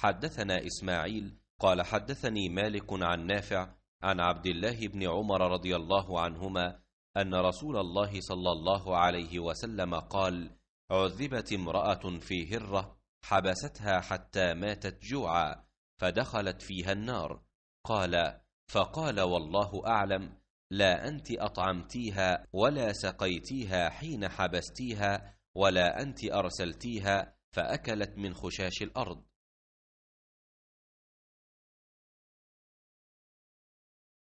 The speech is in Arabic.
حدثنا إسماعيل قال حدثني مالك عن نافع عن عبد الله بن عمر رضي الله عنهما أن رسول الله صلى الله عليه وسلم قال عذبت امرأة في هرة حبستها حتى ماتت جوعا فدخلت فيها النار قال فقال والله أعلم لا أنت أطعمتيها ولا سقيتيها حين حبستيها ولا أنت أرسلتيها فأكلت من خشاش الأرض